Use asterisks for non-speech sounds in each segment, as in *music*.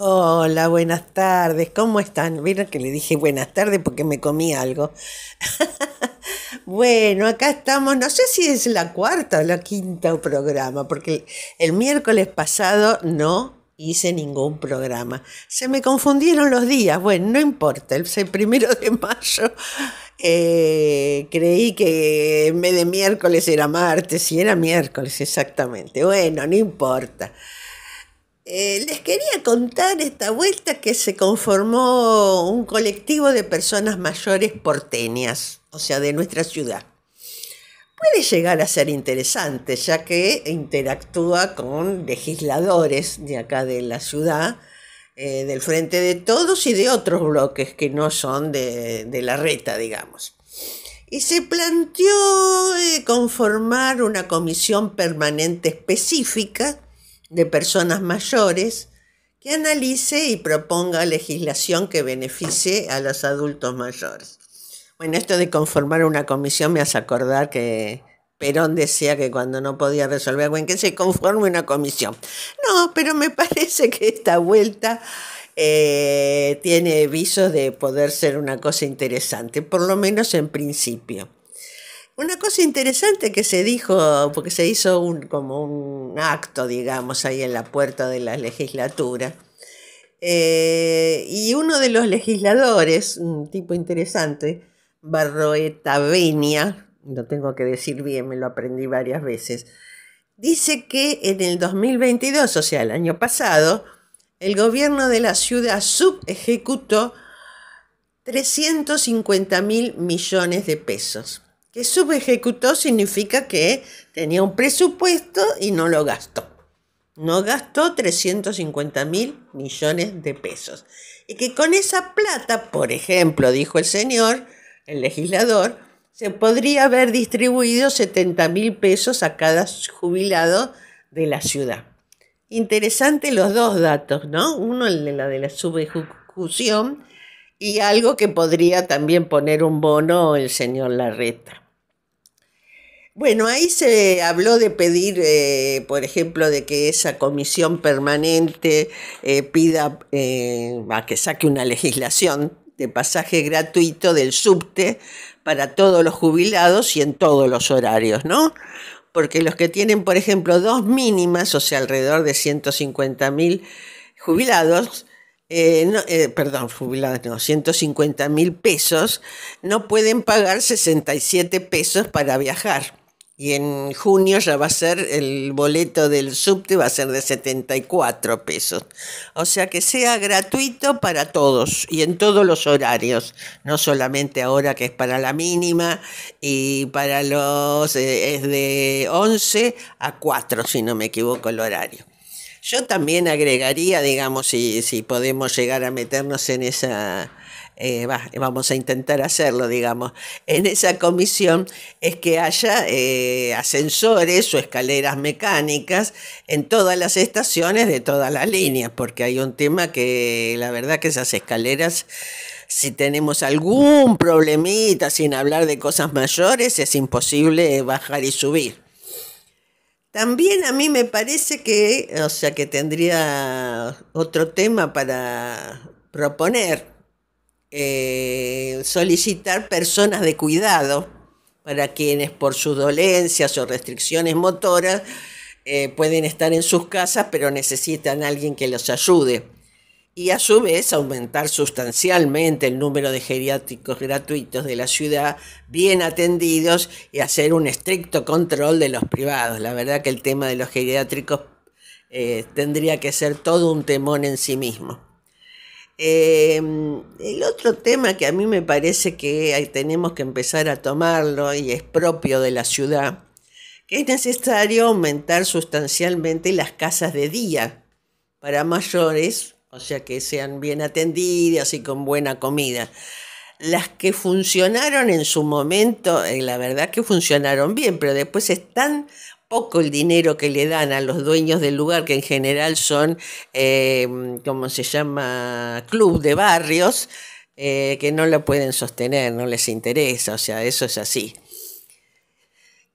Hola, buenas tardes, ¿cómo están? Vieron que le dije buenas tardes porque me comí algo. *laughs* bueno, acá estamos, no sé si es la cuarta o la quinta programa, porque el, miércoles pasado no hice ningún programa. Se me confundieron los días, bueno, no importa, el, primero de mayo eh, creí que en vez de miércoles era martes y era miércoles exactamente. Bueno, no importa. Eh, les quería contar esta vuelta que se conformó un colectivo de personas mayores porteñas, o sea, de nuestra ciudad. Puede llegar a ser interesante, ya que interactúa con legisladores de acá de la ciudad, eh, del Frente de Todos y de otros bloques que no son de, la reta, digamos. Y se planteó eh, conformar una comisión permanente específica de personas mayores que analice y proponga legislación que beneficie a los adultos mayores. Bueno, esto de conformar una comisión me hace acordar que Perón decía que cuando no podía resolver algo, que se conforme una comisión. No, pero me parece que esta vuelta eh, tiene visos de poder ser una cosa interesante, por lo menos en principio. Una cosa interesante que se dijo, porque se hizo un, como un acto, digamos, ahí en la puerta de la legislatura, eh, y uno de los legisladores, un tipo interesante, Barroeta Venia, lo tengo que decir bien, me lo aprendí varias veces, dice que en el 2022, o sea, el año pasado, el gobierno de la ciudad subejecutó 350 mil millones de pesos. Que subejecutó significa que tenía un presupuesto y no lo gastó. No gastó 350 mil millones de pesos. Y que con esa plata, por ejemplo, dijo el señor, el legislador, se podría haber distribuido 70 mil pesos a cada jubilado de la ciudad. Interesante los dos datos, ¿no? Uno el de la de la subejecución y algo que podría también poner un bono el señor Larreta. Bueno, ahí se habló de pedir, eh, por ejemplo, de que esa comisión permanente eh, pida eh, a que saque una legislación de pasaje gratuito del subte para todos los jubilados y en todos los horarios, ¿no? Porque los que tienen, por ejemplo, dos mínimas, o sea, alrededor de 150 mil jubilados, eh, perdón, jubilados, no, 150 mil pesos, no pueden pagar 67 pesos para viajar. Y en junio ya va a ser el boleto del subte, va a ser de 74 pesos. O sea que sea gratuito para todos y en todos los horarios, no solamente ahora que es para la mínima y para los. Eh, es de 11 a 4, si no me equivoco, el horario. Yo también agregaría, digamos, si, si podemos llegar a meternos en esa eh, vamos a intentar hacerlo, digamos, en esa comisión es que haya eh, ascensores o escaleras mecánicas en todas las estaciones de todas las líneas, porque hay un tema que la verdad que esas escaleras si tenemos algún problemita, sin hablar de cosas mayores, es imposible bajar y subir. También a mí me parece que, o sea, que tendría otro tema para proponer, eh, solicitar personas de cuidado para quienes por sus dolencias o restricciones motoras eh, pueden estar en sus casas pero necesitan alguien que los ayude. Y a su vez aumentar sustancialmente el número de geriátricos gratuitos de la ciudad, bien atendidos y hacer un estricto control de los privados. La verdad que el tema de los geriátricos eh, tendría que ser todo un temón en sí mismo. Em, el otro tema que a mí me parece que tenemos que empezar a tomarlo y es propio de la ciudad, que es necesario aumentar sustancialmente las casas de día para mayores, o sea que sean bien atendidas y con buena comida. Las que funcionaron en su momento, eh, la verdad que funcionaron bien, pero después están poco el dinero que le dan a los dueños del lugar, que en general son, eh, como se llama?, club de barrios, eh, que no lo pueden sostener, no les interesa, o sea, eso es así.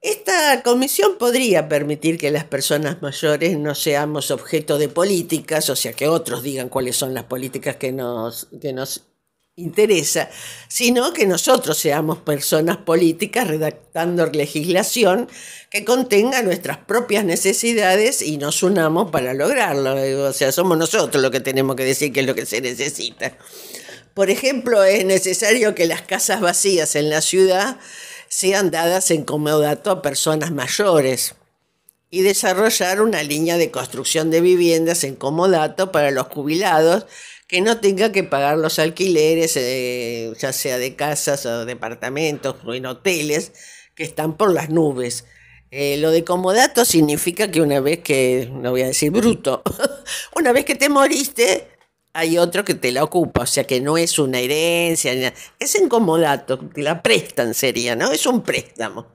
Esta comisión podría permitir que las personas mayores no seamos objeto de políticas, o sea, que otros digan cuáles son las políticas que nos, que nos interesa, sino que nosotros seamos personas políticas redactando legislación que contenga nuestras propias necesidades y nos unamos para lograrlo. O sea, somos nosotros los que tenemos que decir qué es lo que se necesita. Por ejemplo, es necesario que las casas vacías en la ciudad sean dadas en comodato a personas mayores y desarrollar una línea de construcción de viviendas en comodato para los jubilados que no tenga que pagar los alquileres, eh, ya sea de casas o departamentos o en hoteles que están por las nubes. Eh, lo de comodato significa que una vez que, no voy a decir bruto, *laughs* una vez que te moriste, hay otro que te la ocupa, o sea que no es una herencia, es incomodato, la prestan sería, ¿no? Es un préstamo.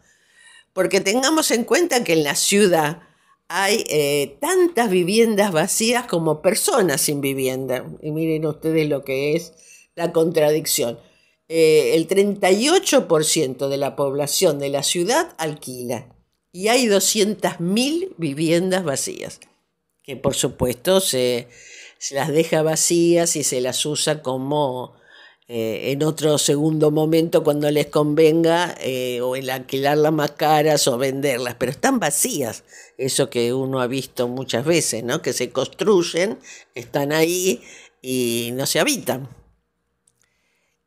Porque tengamos en cuenta que en la ciudad hay eh, tantas viviendas vacías como personas sin vivienda. Y miren ustedes lo que es la contradicción. Eh, el 38% de la población de la ciudad alquila y hay 200.000 viviendas vacías, que por supuesto se las deja vacías y se las usa como eh, en otro segundo momento cuando les convenga eh, o el alquilarlas más caras o venderlas, pero están vacías, eso que uno ha visto muchas veces, ¿no? que se construyen, están ahí y no se habitan.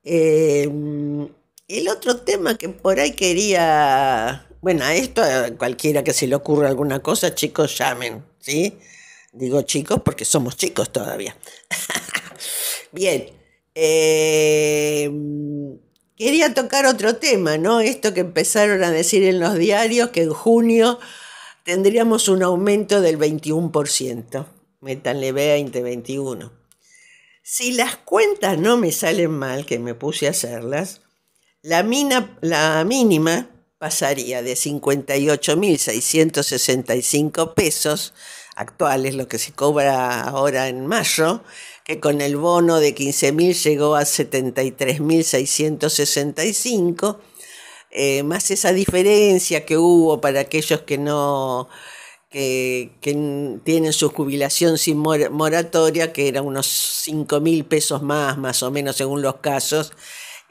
Em, el otro tema que por ahí quería, bueno, a esto a cualquiera que se le ocurra alguna cosa, chicos, llamen, ¿sí? Digo chicos porque somos chicos todavía. *laughs* Bien. Em, quería tocar otro tema, ¿no? Esto que empezaron a decir en los diarios, que en junio tendríamos un aumento del 21%. Métanle B 2021. Si las cuentas no me salen mal, que me puse a hacerlas, la, mina, la mínima pasaría de 58.665 pesos actuales, lo que se cobra ahora en mayo, que con el bono de 15.000 llegó a 73.665, eh, más esa diferencia que hubo para aquellos que no... tienen su jubilación sin moratoria, que era unos 5 mil pesos más, más o menos, según los casos,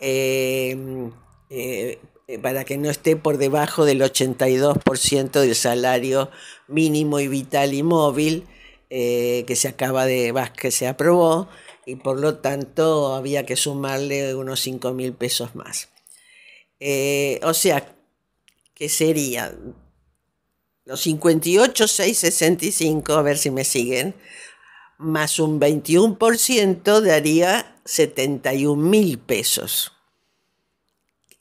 eh, eh, eh, para que no esté por debajo del 82% del salario mínimo y vital y móvil eh, que se acaba de que se aprobó y por lo tanto había que sumarle unos 5 mil pesos más. Eh, o sea, que sería los 58,665, a ver si me siguen, más un 21% daría 71 mil pesos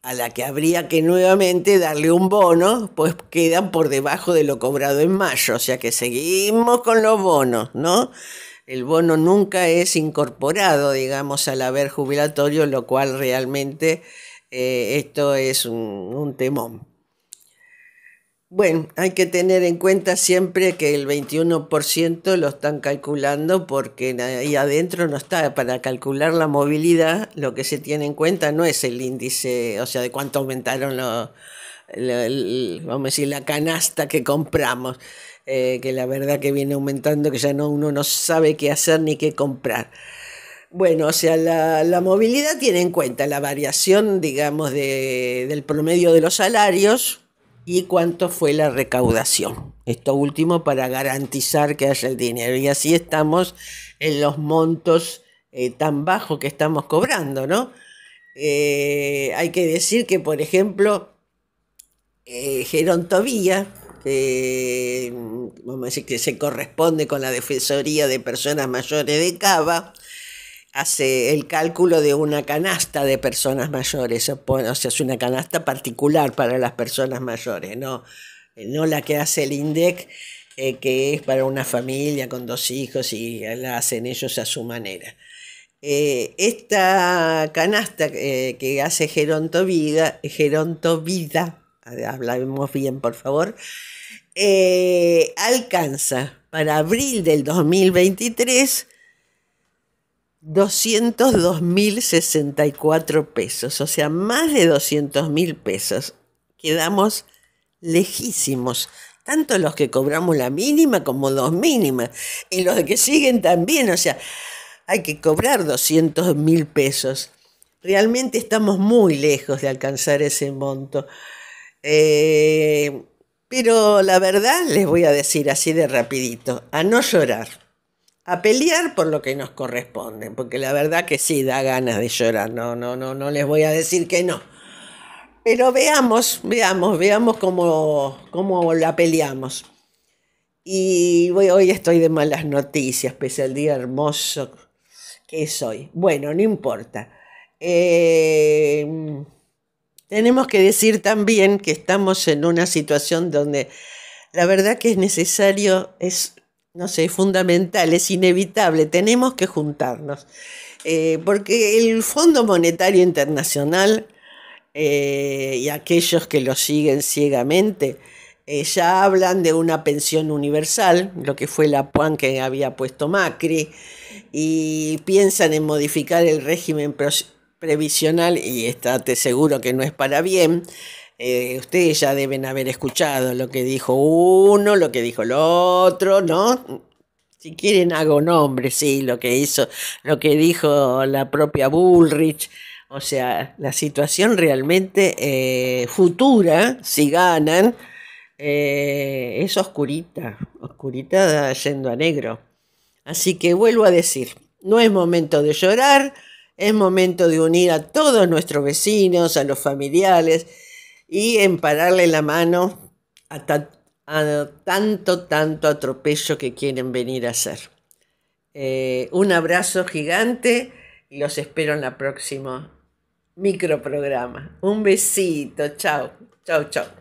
a la que habría que nuevamente darle un bono, pues quedan por debajo de lo cobrado en mayo, o sea que seguimos con los bonos, ¿no? El bono nunca es incorporado, digamos, al haber jubilatorio, lo cual realmente eh, esto es un, un temón. Bueno, hay que tener en cuenta siempre que el 21% lo están calculando porque ahí adentro no está. Para calcular la movilidad, lo que se tiene en cuenta no es el índice, o sea, de cuánto aumentaron los, vamos a decir, la canasta que compramos, eh, que la verdad que viene aumentando, que ya no, uno no sabe qué hacer ni qué comprar. Bueno, o sea, la, movilidad tiene en cuenta la variación, digamos, del promedio de los salarios y cuánto fue la recaudación. Esto último para garantizar que haya el dinero. Y así estamos en los montos eh, tan bajos que estamos cobrando, ¿no? Eh, hay que decir que, por ejemplo, Gerón eh, Gerontovía, que, mm, vamos a decir que se corresponde con la Defensoría de Personas Mayores de Cava, hace el cálculo de una canasta de personas mayores, o sea, es una canasta particular para las personas mayores, no, eh, no la que hace el INDEC, eh, que es para una familia con dos hijos y la hacen ellos a su manera. Eh, esta canasta que hace Geronto Vida, Geronto Vida, hablamos bien por favor, alcanza para abril del 2023 202.064 pesos, o sea, más de 200.000 pesos. Quedamos lejísimos, tanto los que cobramos la mínima como dos mínimas, y los que siguen también, o sea, hay que cobrar mil pesos. Realmente estamos muy lejos de alcanzar ese monto. Eh, pero la verdad les voy a decir así de rapidito, a no llorar a pelear por lo que nos corresponde, porque la verdad que sí da ganas de llorar, no, no, no, no les voy a decir que no. Pero veamos, veamos, veamos cómo, cómo la peleamos. Y hoy estoy de malas noticias, pese al día hermoso que es hoy. Bueno, no importa. Eh, tenemos que decir también que estamos en una situación donde la verdad que es necesario, es no sé, es fundamental, es inevitable, tenemos que juntarnos. Eh, porque el Fondo Monetario Internacional eh, y aquellos que lo siguen ciegamente eh, ya hablan de una pensión universal, lo que fue la PUAN que había puesto Macri, y piensan en modificar el régimen previsional, y estate seguro que no es para bien, eh, ustedes ya deben haber escuchado lo que dijo uno, lo que dijo el otro, ¿no? Si quieren hago nombre, sí, lo que hizo, lo que dijo la propia Bullrich. O sea, la situación realmente eh, futura, si ganan, eh, es oscurita, oscurita yendo a negro. Así que vuelvo a decir, no es momento de llorar, es momento de unir a todos nuestros vecinos, a los familiares, y en pararle la mano a, tanto, tanto atropello que quieren venir a hacer. Eh, un abrazo gigante y los espero en el próximo microprograma. Un besito, chao, chao, chao.